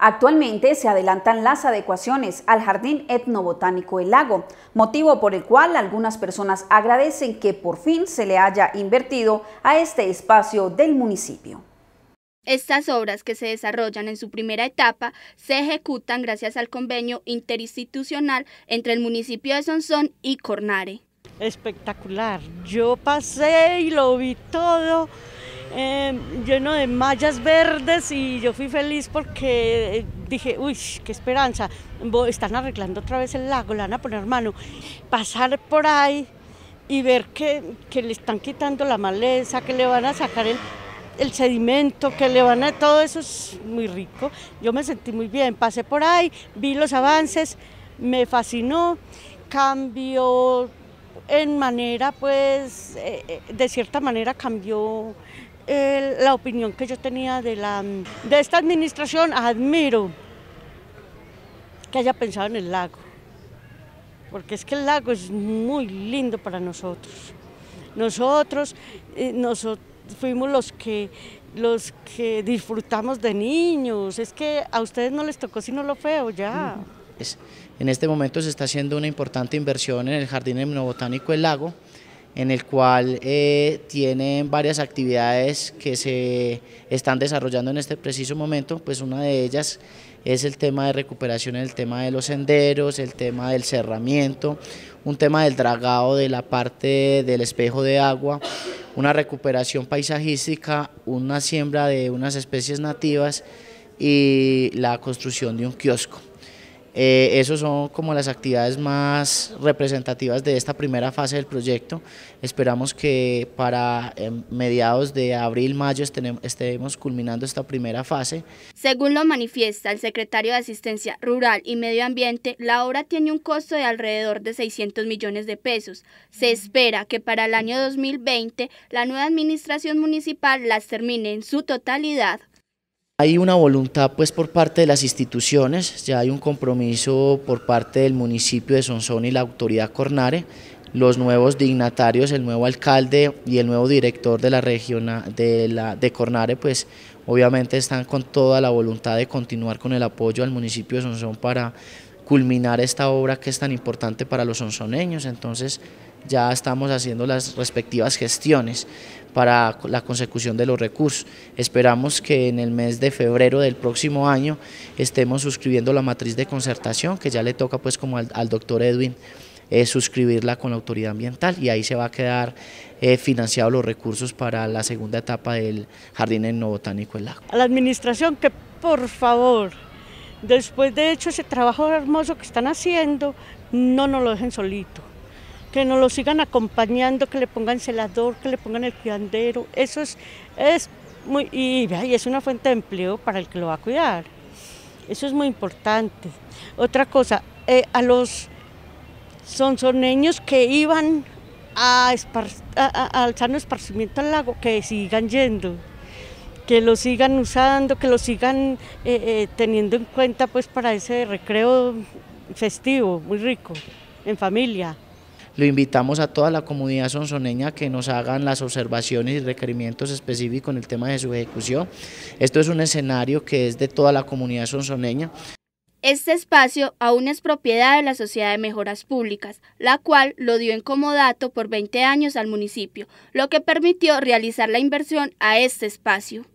Actualmente se adelantan las adecuaciones al Jardín Etnobotánico El Lago, motivo por el cual algunas personas agradecen que por fin se le haya invertido a este espacio del municipio. Estas obras que se desarrollan en su primera etapa se ejecutan gracias al convenio interinstitucional entre el municipio de Sonsón y Cornare. Espectacular, yo pasé y lo vi todo Em, lleno de mallas verdes y yo fui feliz porque eh, dije, uy, qué esperanza, están arreglando otra vez el lago, le van a poner mano. Pasar por ahí y ver que, le están quitando la maleza, que le van a sacar el, sedimento, que le van a... Todo eso es muy rico. Yo me sentí muy bien, pasé por ahí, vi los avances, me fascinó, cambió en manera, pues, eh, eh, de cierta manera cambió la opinión que yo tenía de, la, de esta administración. Admiro que haya pensado en el lago, porque es que el lago es muy lindo para nosotros. Nosotros, eh, fuimos los que los que disfrutamos de niños, es que a ustedes no les tocó sino lo feo ya. En este momento se está haciendo una importante inversión en el Jardín botánico El Lago, en el cual eh, tienen varias actividades que se están desarrollando en este preciso momento, pues una de ellas es el tema de recuperación, el tema de los senderos, el tema del cerramiento, un tema del dragado de la parte del espejo de agua, una recuperación paisajística, una siembra de unas especies nativas y la construcción de un kiosco. Esas eh, esos son como las actividades más representativas de esta primera fase del proyecto. Esperamos que para em, mediados de abril-mayo estemos culminando esta primera fase. Según lo manifiesta el secretario de Asistencia Rural y Medio Ambiente, la obra tiene un costo de alrededor de 600 millones de pesos. Se espera que para el año 2020 la nueva administración municipal las termine en su totalidad. Hay una voluntad pues por parte de las instituciones, ya hay un compromiso por parte del municipio de Sonsón y la autoridad Cornare, los nuevos dignatarios, el nuevo alcalde y el nuevo director de la región de, la, de Cornare pues obviamente están con toda la voluntad de continuar con el apoyo al municipio de Sonsón para culminar esta obra que es tan importante para los sonsoneños, entonces ya estamos haciendo las respectivas gestiones para la consecución de los recursos. Esperamos que en el mes de febrero del próximo año estemos suscribiendo la matriz de concertación, que ya le toca pues como al, doctor Edwin eh, suscribirla con la autoridad ambiental y ahí se va a quedar eh, financiados los recursos para la segunda etapa del Jardín botánico del Lago. A la administración que por favor, después de hecho ese trabajo hermoso que están haciendo, no nos lo dejen solito que nos lo sigan acompañando, que le pongan celador, que le pongan el cuidandero. Eso es, es muy, y, es una fuente de empleo para el que lo va a cuidar. Eso es muy importante. Otra cosa, eh, a los sonsoneños que iban a, a, esparcimiento al lago, que sigan yendo, que lo sigan usando, que lo sigan eh, eh, teniendo en cuenta pues para ese recreo festivo, muy rico, en familia. Lo invitamos a toda la comunidad sonsoneña que nos hagan las observaciones y requerimientos específicos en el tema de su ejecución. Esto es un escenario que es de toda la comunidad sonsoneña. Este espacio aún es propiedad de la Sociedad de Mejoras Públicas, la cual lo dio en comodato por 20 años al municipio, lo que permitió realizar la inversión a este espacio.